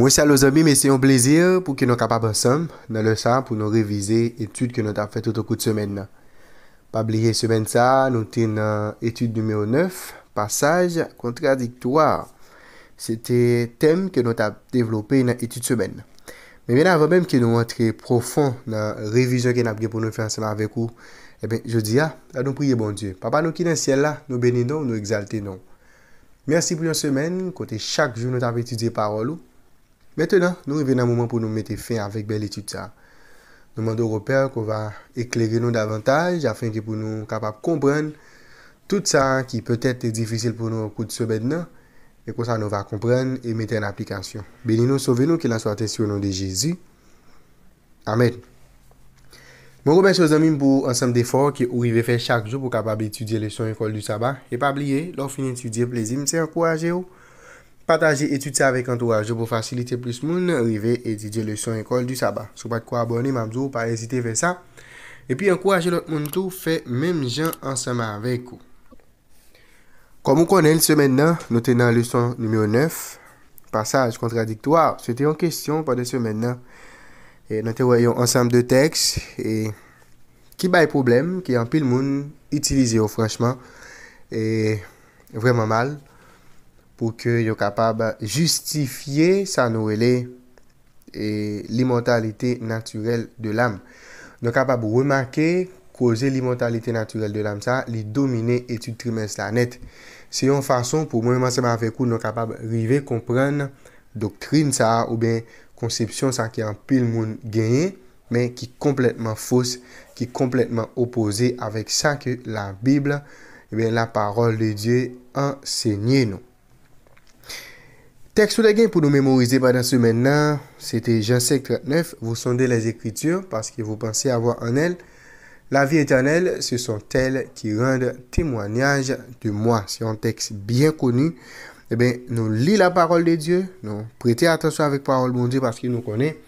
Mwen se alo zambi, mwen se yon plezir pou ki nou kapap ansam nan le san pou nou revize etude ki nou tap fè tout okou de semen nan. Pabliye semen sa, nou te nan etude numèo 9, passage, kontradiktoar. Se te tem ki nou tap devlopè nan etude semen. Men mena avon menm ki nou montre profon nan revize ki nou apge pou nou fè ansama avèk ou, e ben je di ah, a, a nou priye bon die. Papan nou ki nan sien la, nou beni nan ou nou exalte nan. Mersi pou yon semen, kote chak joun nou tap fè etude parolou. Mètè nan, nou y vè nan mouman pou nou mètè fè avèk bel etut sa. Nou mèndou ro pèr kou va eklegè nou davantaj, afèn ki pou nou kapap komprèn tout sa ki pè tèt e difisil pou nou kout soubèt nan, e kou sa nou va komprèn e mètè nan aplikasyon. Beli nou, soubè nou ki la souatè si ou nan de Jezi. Amen. Mèndou ben chouzè mèm pou ansèm defor ki ou y vè fè chak jou pou kapap etudye le son ekol du sabat. E pa bliye, lò fèni etudye plezim, se an kouajè ou. Pataje etude sa vek an touwaje pou fasilite plus moun, rive etide le son ekol du sa ba. Sou pat kwa abonim amzou, pa rezite vek sa. Epi an kwa jelot moun tou, fe mem jan ansama vek ou. Kom ou konen semen nan, nou tenan le son nume ou neuf. Pasaj kontradiktou, waw, se te yon kestyon pa de semen nan. E nou te voyon ansam de teks. E ki bay problem ki an pil moun itilize ou oh, franchman. E vreman mal. pou ke yo kapab justifiye sa nou ele e li mentalite naturel de l'am. Non kapab ou remarke kouze li mentalite naturel de l'am sa, li domine etu trimens la net. Se yon fason pou mwen manseman vekou non kapab rive kompren doktrine sa ou ben konseption sa ki an pil moun genye, men ki kompletman fos, ki kompletman opose avek sa ke la Bibla, e eh ben la parol de Diyo ensegnye nou. Texte pour la pour pendant pendant pendant c'était c'était Jean 5, 39, vous sondez les écritures parce que vous pensez avoir en elles la vie éternelle, ce sont elles qui rendent témoignage de moi. C'est un texte bien connu. Eh bien, nous lisons la parole de Dieu, nous prêtez attention avec parole de Dieu parce qu'il nous connaît.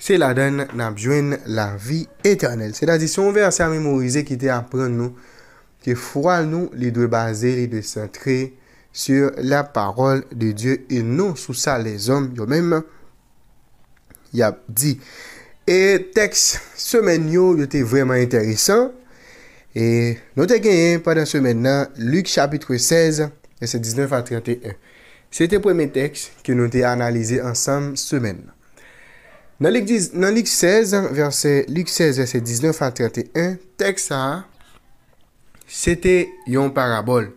C'est la donne, nous la vie éternelle. C'est-à-dire, si on verset à mémoriser qui à prendre nous, que foi nous, les deux basés, les deux centrés, sur la parol de Dieu et non sous sa les hommes yo mèm ya di et teks semen yo yo te vreman enteresan et nou te genyen padan semen nan Luke chapitre 16 ese 19 fa 31 se te premen teks ki nou te analize ansem semen nan Luke 16 verse 19 fa 31 teks sa se te yon parabol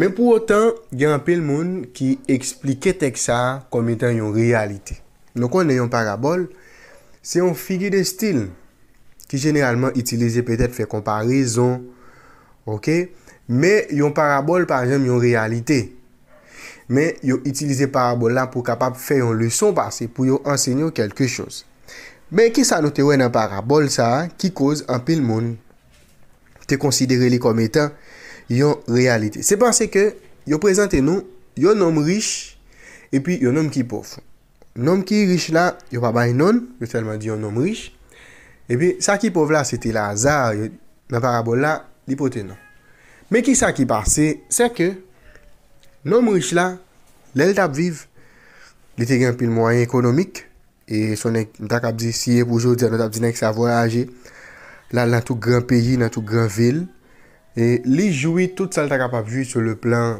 Men pou otan, gen an pil moun ki eksplike tek sa kom etan yon realite. Non konnen yon parabol, se yon figi de stil ki generalman itilize petet fe komparizon, ok? Men yon parabol parjam yon realite. Men yon itilize parabol la pou kapap fe yon leson pase pou yon enseño kelke chos. Men ki sa notewen an parabol sa ki koz an pil moun te konsidere li kom etan yon realite. Se panse ke yo prezante nou, yon nom rich, epi yon nom ki pof. Nom ki rich la, yo pa bay non, yo selman di yon nom rich, epi sa ki pof la, se te la azar, nan parabol la, li pote non. Me ki sa ki parse, se ke, nom rich la, le l tap vive, li te gen pi l mwayen ekonomik, e sonen, nan tak ap zisye poujou, nan tap zinek sa vwa age, la nan tou gran peyi, nan tou gran vil, E li joui tout sa lta kapap joui sou le plan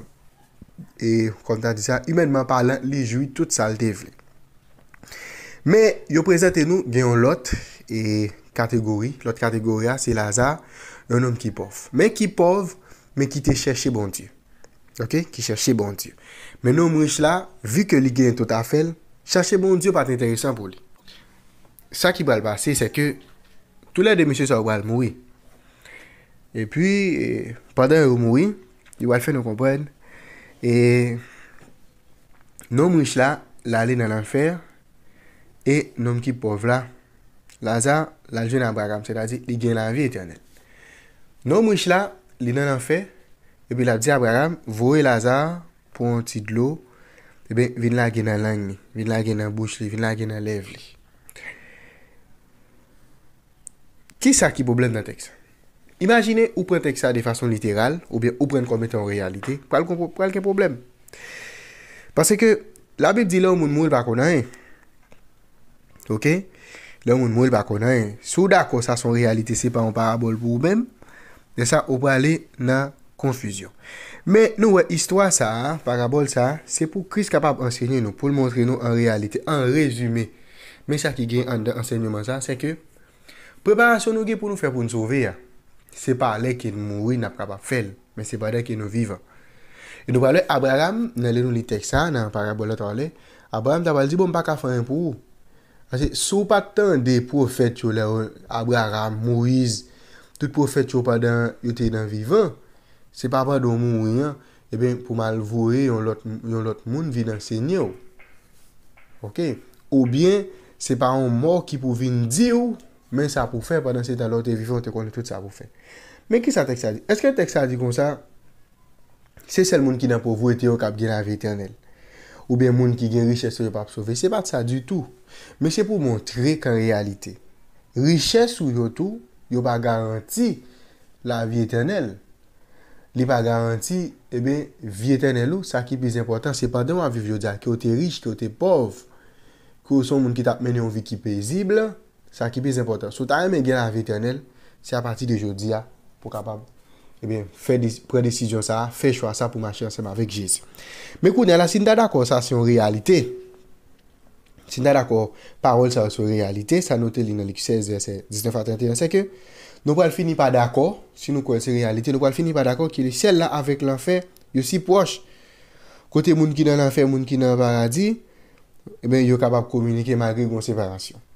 e konta di sa, imedman palan li joui tout sa lte vle me yo prezente nou genyon lot lot e kategori, lot kategori a se la za, un om ki pov men ki pov, men ki te cheshe bon die ok, ki cheshe bon die men om mwish la, vi ke li gen tout afel cheshe bon die pati interesan pou li sa ki bal basi se ke, tout la demisye sa wal mwish E pi, padan yon moui, yon walfe nou kompren, e, nou mwish la, la li nan anfer, e, nou mkip po vla, Lazar la lje nan abragam, se da di, li gen la vi etyonel. Nou mwish la, li nan anfer, e bi la di abragam, vwe Lazar, pou an ti dlo, e bi, vin la gen nan lang ni, vin la gen nan bouch li, vin la gen nan lev li. Ki sa ki bo blen nan tek sa? Imajine ou pren tek sa de fason literal, ou bien ou pren komete an realite, pralke problem. Pase ke la bib di la ou moun mouil bako nan e. Ok? La ou moun mouil bako nan e. Sou dako sa son realite, se pa an parabol pou ou bem, de sa ou prale nan konfisyon. Me nouwe, histwa sa, parabol sa, se pou kris kapab ansegne nou, pou l'montre nou an realite, an rezume. Me sa ki gen ansegne man sa, se ke, Preparasyon nou gen pou nou fe pou nou zove ya. Se pa ale ke nou moui, na pra pa fel. Men se pa ale ke nou vivan. E nou pa ale, Abraham, nan le nou li teksan, nan parabolat wale, Abraham ta wale di, bon pa ka fanyan pou. Sou pa tan de profet yo le, Abraham, Moise, tout profet yo pa yote yon vivan, se pa ale do moui, e ben pou malvouye yon lot moun vi nan senyo. Ou bien, se pa an mou ki pou vin di ou, Men sa pou fè, padan se tan lò te vifè, on te konne tout sa pou fè. Men ki sa tek sa di? Eske tek sa di konsa, se sel moun ki nan pou vwete yo kap gen la vi etenel. Ou ben moun ki gen riches yo yo pa psove. Se pa tsa du tout. Men se pou montre kan realite. Riches yo yo tou, yo pa garanti la vi etenel. Li pa garanti, e ben, vi etenel yo, sa ki piz important. Se pa den waviv yo dja, ki yo te riche, ki yo te pov. Ki yo son moun ki tap men yo vwi ki pezible. Sa ki biz impotant. Sou ta yon men gen an ve etenel, se a pati de jodi ya, pou kapab eh pre desisyon sa, fe chwa sa pou machan seman vek Jezi. Me kounen la, si n ta dako sa son realite, si n ta dako parol sa son realite, sa note li nan lik 16, 19, 31, se ke nou pal fini pa dako, si nou kwen se realite, nou pal fini pa dako ki sel la avek l'enfer, yo si pwosh, kote moun ki nan l'enfer, moun ki nan baradi, eh yo kapab komunike magri konseparasyon.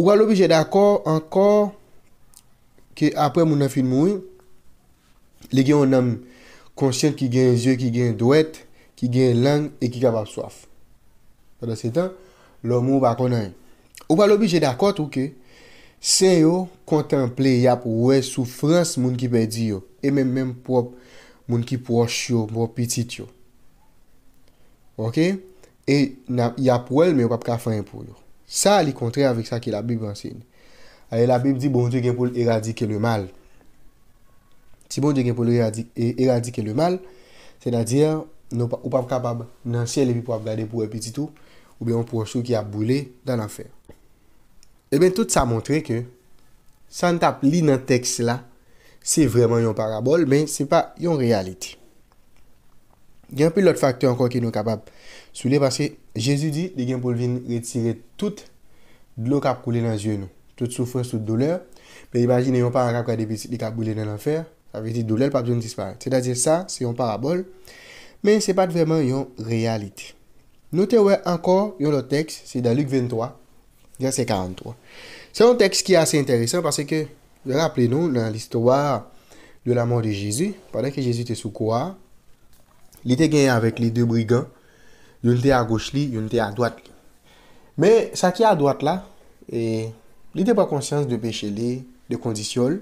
Ouwa lopi jè d'akot ankor ki apre moun nan fin moun li gen yon nam konsyen ki gen zye, ki gen dwet, ki gen lang e ki gav ap swaf. Sada setan, lomou bako nan yon. Ouwa lopi jè d'akot ouke sen yo kontemple yap wè soufrans moun ki bè di yo e men men moun ki moun ki pwosh yo, moun pitit yo. Ok? E yap wèl mè wap kafan pou yo. Sa li kontre avik sa ki la bib ansine. Aye, la bib di bonjou gen pou l'eradik e le mal. Si bonjou gen pou l'eradik e le mal, se nadir, ou pa ap kapab nan sien li pou ap gade pou epi titou, ou bi an pou ansou ki ap boule dan anfer. E eh ben tout sa montre ke san tap li nan tekst la, se vreman yon parabol, men se pa yon realiti. Gen apil lot faktor ankon ki nou kapab sou li, pase Jezu di li gen pou li vin retire tout d'lo kap koule nan zyon nou. Tout soufre, tout douleur. Pe imagine yon pa an kap kwa di kap koule nan anfer. Sa ve di douleur, pa pou zyon dispare. Se da dire sa, se yon parabole. Men se pat vreman yon realite. Nou te wè ankor yon lo teks, se da Luke 23, ya se 43. Se yon teks ki ase interesen, pase ke, rappele nou, nan listowa de la moun de Jezu, pandan ke Jezu te soukoua, li te gen yon avèk li de brigan, yon te a gouch li, yon te a dwat li. Me, sa ki a dwat la, e, li te pa konsyans de peche li, de kondisyol,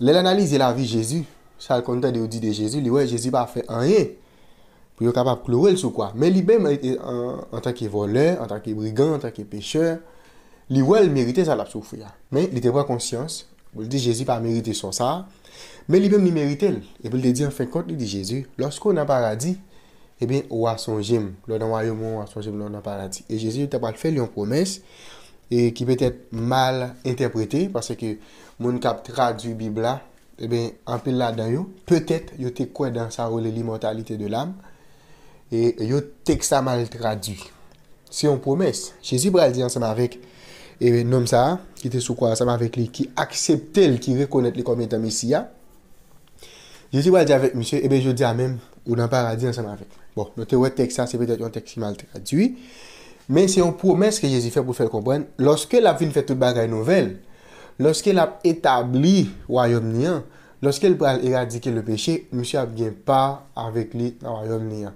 li l'analize la vi Jezu, sa al kondita de ou di de Jezu, li we Jezu pa fe anye, pou yo kapap klo wel sou kwa. Me, li bem en tanke voleur, en tanke brigant, en tanke pecheur, li wel merite sa la psoufou ya. Me, li te pa konsyans, pou li de Jezu pa merite son sa, me, li bem ni merite, e pou li de di an fe konti de Jezu. Lorsko na paradis, e eh ben ouwa son jem. Lò nan wanyo moun ouwa son jem nan nan paradis. E Jezi ou ta pal fel yon promes e ki pet et mal interprete pase ke moun kap tradu bibla e eh ben anpe la dan yo. Petet yo tek kwen dan sa role li mortalite de l'am e yo tek sa mal tradu. Se yon promes, Jezi bral di ansam avik e eh ben nom sa, ki te soukwa ansam avik li, ki akseptel ki rekonet li komenta mesiya, Jezi bral di avik, Mise, e ben yo di amem ou nan paradis ansam avik. Bon, le texte, c'est peut-être un texte mal traduit. Mais c'est une promesse que Jésus fait pour faire comprendre. Lorsque la vie fait toute bagaille nouvelle, lorsque a établi le royaume, lorsqu'il a éradiqué le péché, monsieur a bien pas avec lui dans le royaume.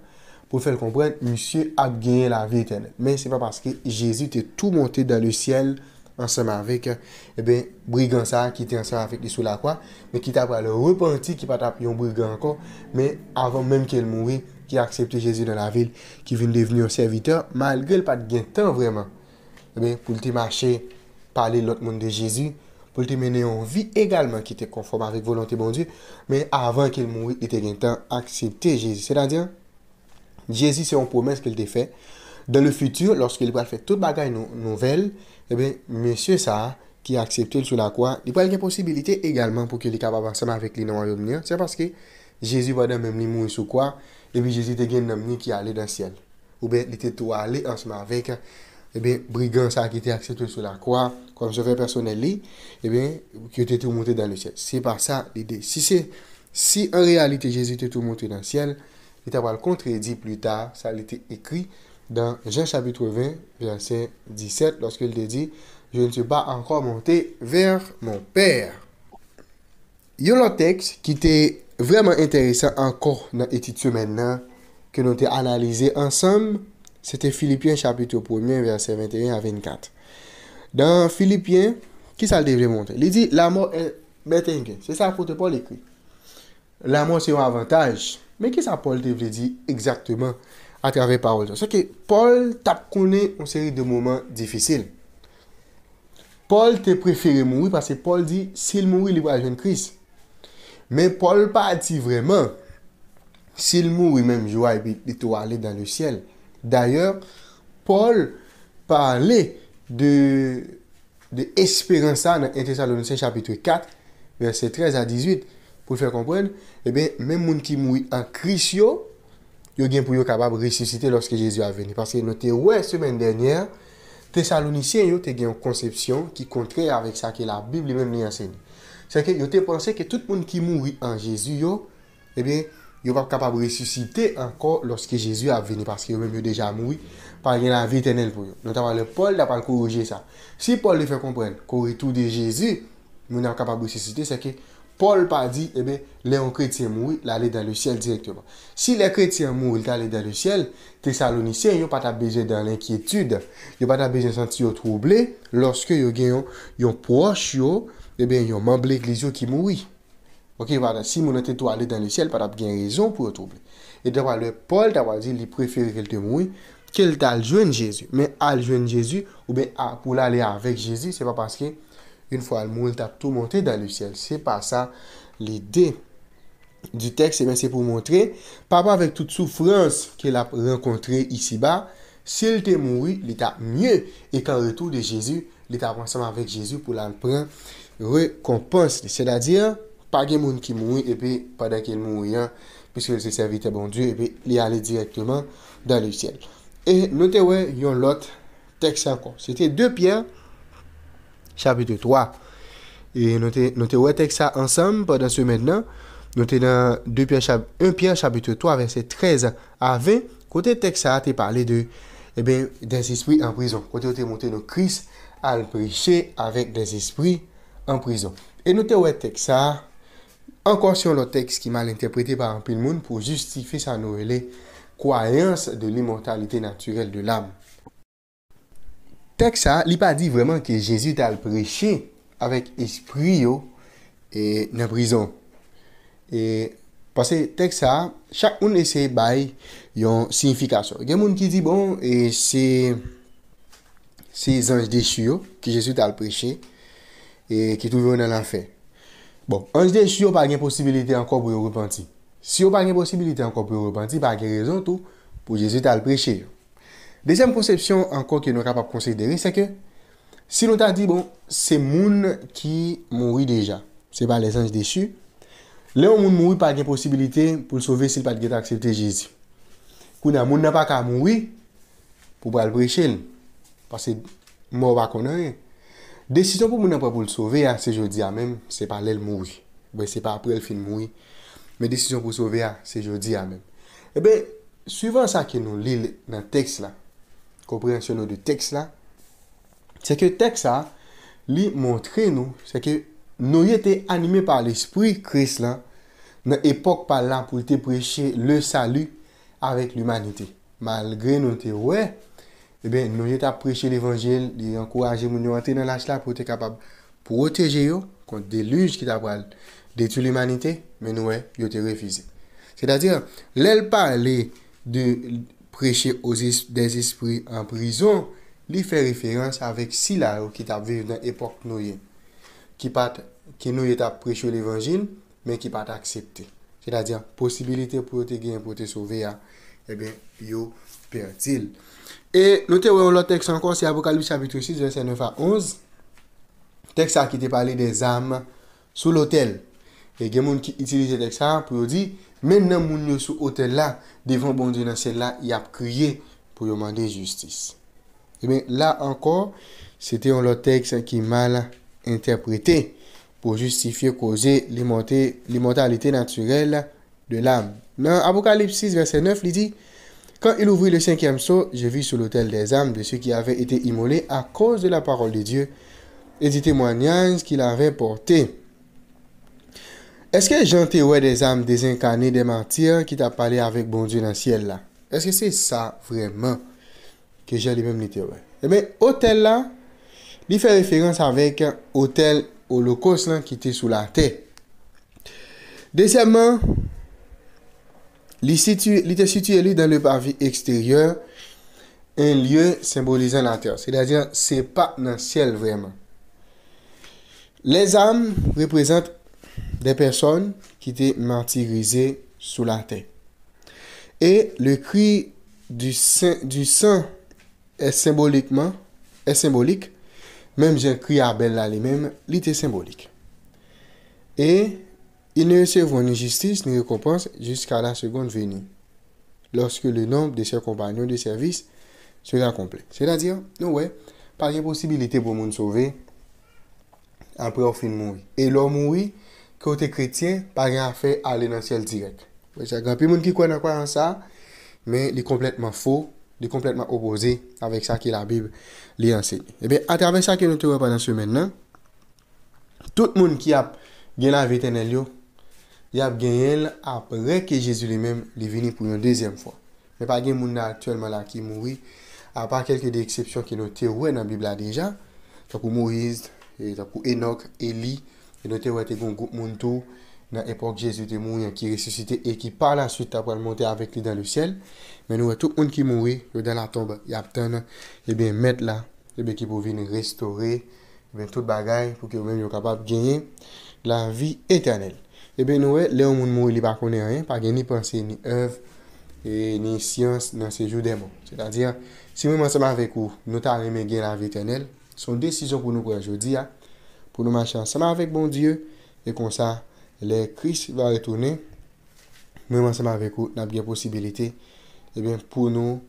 Pour faire comprendre, monsieur a gagné la vie éternelle. Mais ce n'est pas parce que Jésus était tout monté dans le ciel ensemble avec eh bien, brigand ça qui était ensemble avec lui sous la croix, mais qui t'a le repenti, qui pas tapé un brigand encore, mais avant même qu'elle mourisse, qui a accepté Jésus dans la ville, qui vient devenir un serviteur, malgré le pas de gain temps vraiment. Eh pour te marcher, parler l'autre monde de Jésus, pour te mener en vie également qui était conforme avec volonté de Dieu, mais avant qu'il mourût, il était gain temps accepter Jésus. C'est-à-dire, Jésus, c'est une promesse qu'il t'a fait. Dans le futur, lorsqu'il va faire toute bagaille nouvelle, eh bien, monsieur ça, qui a accepté sous la croix, il y avoir une possibilité également pour qu'il soit capable ensemble avec lui dans le C'est parce que Jésus va dans même lui mourir sur quoi et Jésus Jésus était un homme qui allait dans le ciel. Ou tout était tout en ensemble avec. Hein. Et bien, brigand ça qui était accepté sur la croix, quand je vais personnellement, et bien, qui était tout monté dans le ciel. C'est par ça l'idée. si c'est si en était tout tout monté le le il li pas le contredit plus tard, ça a été écrit dans Jean chapitre 20, verset 17, lorsqu'il dit, « je ne suis pas encore monté vers mon père. yo un texte qui était Vraiment intéressant encore dans l'étude que que nous ensemble. analysé ensemble, c'était Philippiens chapitre 1 verset 21 à 24. dans Philippiens? qui ça Paul devait montrer Il dit « la est est C'est ça que Paul écrit. La mort c'est un avantage, quest ce que Paul devait dire exactement travers travers paroles C'est que Paul t'a connu une série de moments difficiles. Paul préféré mourir parce que Paul dit sil moui la une crise ». Mais Paul partit vraiment. vraiment, sil mouri même jwa epi eto dans le ciel. D'ailleurs, Paul parlait de, de dans nan chapitre 4, verset 13 à 18, Pour faire comprendre, comprendre, eh même moun ki mouri an kris yo, yo gen ressusciter lorsque Jésus est venu. Parce que, veni. Paske nou te wè semen denyer, une yo conception qui yon avec ce que la Bible enseigne. Seke, yo te pense ke tout moun ki mouri an Jezu yo, ebyen, eh yo pa kapab resusite anko loske Jezu ap veni, paske yo moun yo deja mouri, pa gen la vi etenel pou yo. Notama, le Paul la pan kouroje sa. Si Paul le fe kompren, kouroje tou de Jezu, moun la kapab resusite, seke, Paul pa di, ebyen, le an kretien mouri, la le dan le siel direktman. Si le kretien mouri, la le dan le siel, te salouni se, yo pa ta beze dan l'enkyetude, yo pa ta beze senti yo trouble, loske yo gen yon proche yo, e eh ben yon mamb l'eklizyon ki moui. Ok, wada, si mounen te to alè dans le ciel, pa tap gen rizon pou yo touble. E dè wale, Paul ta wazil li preferi ke l te moui, ke l tal joen jesu. Men al joen jesu, ou ben ah, pou l alè avèk jesu, se pa paske, yon fwa l moui, tap tou montè dans le ciel. Se pa sa, li de, di tekse, men se pou montre, pa pa avèk tout soufrans ke l ap renkontre isi ba, se l te moui, li tap myè, e kan retou de jesu, li tap ansama avèk jesu pou l anpran rekompans li. Se la diyan, pa gen moun ki moui, epi, padan ki moui an, piske li se servite bon Diyo, epi, li ale direktman, dan li sien. E note we, yon lot, teksan kon. Sete, 2 Pierre, chapitre 3. E note, note we teksan ansam, padan se men nan, note nan, 2 Pierre, 1 Pierre, chapitre 3, verset 13, ave, kote teksan, te parle de, ebe, eh des espri en prizon. Kote, ote monte nou kris, al peyche, avek des espri, an prizon. E nou te wè teksa, an konsyon lò teks ki mal interprete par an pil moun pou justife sa nou wè lè kwayans de l'immortalite naturel de l'am. Teksa, li pa di vreman ki Jésus tal preche avèk espri yo e nan prizon. E pase teksa, chak moun ese bay yon sinfikasyon. Gen moun ki di bon e se se zanj de su yo ki Jésus tal preche e E ki touve ou nan lan fè. Bon, anj de chou yo pa gen posibilite anko pou yo repenti. Si yo pa gen posibilite anko pou yo repenti, pa gen rezon tou, pou Jezu ta al preche. Desem konsepsyon anko ki nou kapap konsepderi se ke, si nou ta di bon, se moun ki mouri deja, se pa les anj de chou, le ou moun mouri pa gen posibilite pou sove sil pa de geta aksepte Jezu. Kou nan moun nan pa ka mouri, pou pa al preche, pa se mou pa konan e. Desisyon pou moun apwa pou l sove a se jodi a menm, se pa l el moui. Ben, se pa apwa el fin moui. Men desisyon pou sove a se jodi a menm. E eh ben, suivan sa ke nou li nan tekst la, komprensyon nou di tekst la, se ke tekst la, li montre nou, se ke nou yete animé pa l espri kris la, nan epok pa la pou te preche le salu avèk l humanite. Malgre nou te wey. Eh nouye ta preche l'Evangel, li ankouraje moun yo ante nan la chla pou te kapab proteje yo kont de luj ki ta pral de toul imanite, men nouye yo te refize. C'est a dire, lèl par li de preche des esprits en prison, li fè referans avèk sila yo ki ta vive nan epok nouye. Ki nouye ta preche l'Evangel, men ki pat aksepte. C'est a dire, posibilite pou te gen, pou te souve ya, e ben, yo Et et nou te texte encore c'est Apocalypse chapitre 6, verset 9 à 11, texte a ki parler des âmes sous l'autel. Les E gen texte ki itilize teks a, pou pour di, men nan moun yo sou devant là bon Dieu dans celle-là, crié pour demander justice. Et bien, là encore, c'était un le texte qui est mal interprété pour justifier, causer l'immortalité naturelle de l'âme. Dans Apocalypse 6, verset 9, il dit, quand il ouvrit le cinquième sceau, je vis sur l'autel des âmes de ceux qui avaient été immolés à cause de la parole de Dieu et du témoignage qu'il avait porté. Est-ce que Jean des âmes désincarnées des martyrs qui t'a parlé avec bon Dieu dans le ciel là? Est-ce que c'est ça vraiment que Jean lui-même Eh bien, hôtel là, il fait référence avec autel holocauste qui était sous la terre. Deuxièmement, il était situé dans le parvis extérieur, un lieu symbolisant la terre. C'est-à-dire, c'est pas dans le ciel vraiment. Les âmes représentent des personnes qui étaient martyrisées sous la terre. Et le cri du saint, est symboliquement est symbolique. Même j'ai cri à Abel lui-même, il était symbolique. Et il ne resevouni jistis ni rekopans jiska la segonde veni loske le nombe de se kompanyon de servis sera komple. Se la diyo, nou we, pa gen posibilite pou moun sove apre ou fin moui. E lò moui, kote kretien, pa gen afe alenansyel direk. Pe moun ki kwen akwa an sa, men li kompletman fo, li kompletman opoze, avek sa ki la bib li ansen. Ebe, atrave sa ki nou touwe panansyo men nan, tout moun ki ap gen la vetenelyo y a gagné après que Jésus lui-même est venu pour une deuxième fois. Mais pas de monde actuellement là qui mourit, à part quelques exceptions qui notées dans la Bible déjà, comme pour Moïse et pour Enoch, Élie, et noté ouais tes groupe monde tout dans l'époque Jésus est mort qui est ressuscité et qui par la suite après monter avec lui dans le ciel. Mais nous tout le monde qui mouri dans la tombe, il y a des et eh bien mettre là et eh bien qui pour venir restaurer tout eh le toute bagaille pour que vous même capable de gagner la vie éternelle. Ebe eh nou e, le ou moun mou li ba konen reyen, pa gen ni pense, ni oev, e ni syans nan sejou demo. Se la diyan, si moun moun seman vekou, nou ta reme gen la vi etenel, son desison pou nou kwa jodi ya, pou nou man chansan seman vek bon Diyo, e kon sa, le kris va retounen, moun moun seman vekou, nan biye posibilite, ebe eh pou nou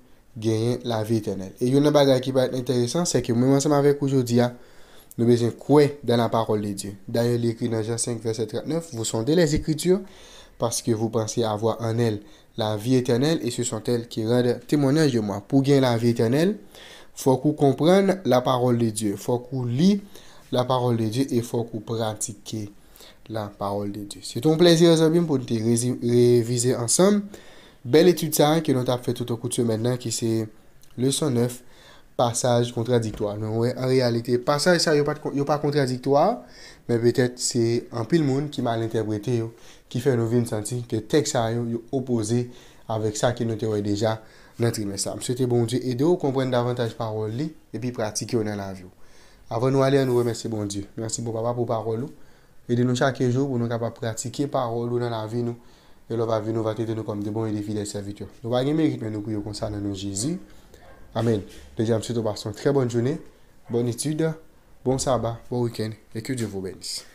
gen la vi etenel. E yon nan bagay ki ba eten esan, se ke moun moun seman vekou jodi ya, Nous besoin quoi dans la parole de Dieu. D'ailleurs, il écrit dans Jean 5, verset 39, Vous sondez les Écritures parce que vous pensez avoir en elles la vie éternelle et ce sont elles qui rendent témoignage de moi. Pour gagner la vie éternelle, il faut qu'on comprenne la parole de Dieu. il faut qu'on lit la parole de Dieu et il faut qu'on pratique la parole de Dieu. C'est ton plaisir, Zabim, pour te réviser ensemble. Belle étude ça que nous avons fait tout au cours de maintenant qui c'est leçon 9 pasaj kontradiktoa. Non we, an realite, pasaj sa yo pa kontradiktoa, men petet se an pil moun ki mal interprete yo, ki fe nou vi msanti ke tek sa yo yo opoze avek sa ki noterwe deja nan trimestam. Sete bon diyo, edi ou kompren davantage parol li, epi pratike bon bon yo nan la jo. Avan nou ale an nou we, mese bon diyo. Nansi pou papa pou parol nou, edi nou chake jo pou nou kapa pratike parol nou nan la vi nou, elov avi nou vate te nou komde bon edi fidej servit yo. Nou bagi merite men nou kou yo konsan nan nou jizi, Amen. Déjà, je vous une très bonne journée, bonne étude, bon sabbat, bon week-end et que Dieu vous bénisse.